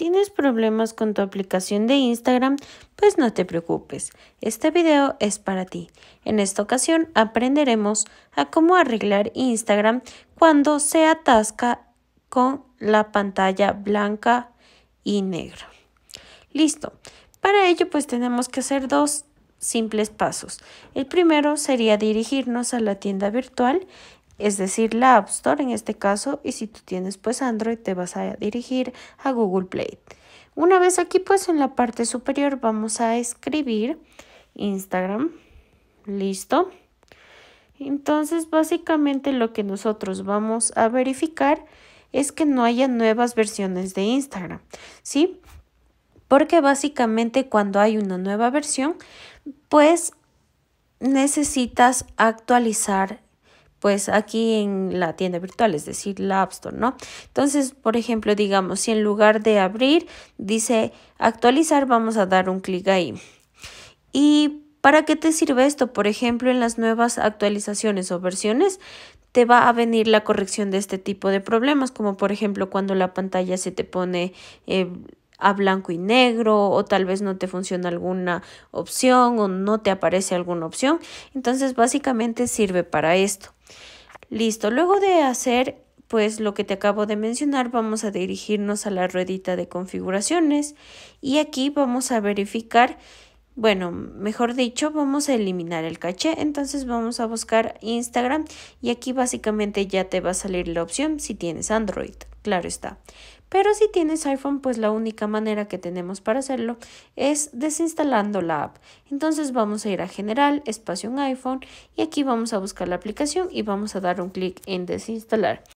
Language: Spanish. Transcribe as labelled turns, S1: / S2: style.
S1: ¿Tienes problemas con tu aplicación de Instagram? Pues no te preocupes, este video es para ti. En esta ocasión aprenderemos a cómo arreglar Instagram cuando se atasca con la pantalla blanca y negra. Listo, para ello pues tenemos que hacer dos simples pasos. El primero sería dirigirnos a la tienda virtual es decir, la App Store en este caso, y si tú tienes pues Android te vas a dirigir a Google Play. Una vez aquí pues en la parte superior vamos a escribir Instagram, listo. Entonces básicamente lo que nosotros vamos a verificar es que no haya nuevas versiones de Instagram, ¿sí? Porque básicamente cuando hay una nueva versión, pues necesitas actualizar pues aquí en la tienda virtual, es decir, la App Store, ¿no? Entonces, por ejemplo, digamos, si en lugar de abrir dice actualizar, vamos a dar un clic ahí. ¿Y para qué te sirve esto? Por ejemplo, en las nuevas actualizaciones o versiones te va a venir la corrección de este tipo de problemas, como por ejemplo cuando la pantalla se te pone... Eh, a blanco y negro o tal vez no te funciona alguna opción o no te aparece alguna opción. Entonces básicamente sirve para esto. Listo, luego de hacer pues lo que te acabo de mencionar, vamos a dirigirnos a la ruedita de configuraciones y aquí vamos a verificar, bueno, mejor dicho, vamos a eliminar el caché, entonces vamos a buscar Instagram y aquí básicamente ya te va a salir la opción si tienes Android claro está. Pero si tienes iPhone, pues la única manera que tenemos para hacerlo es desinstalando la app. Entonces vamos a ir a General, Espacio en iPhone y aquí vamos a buscar la aplicación y vamos a dar un clic en desinstalar.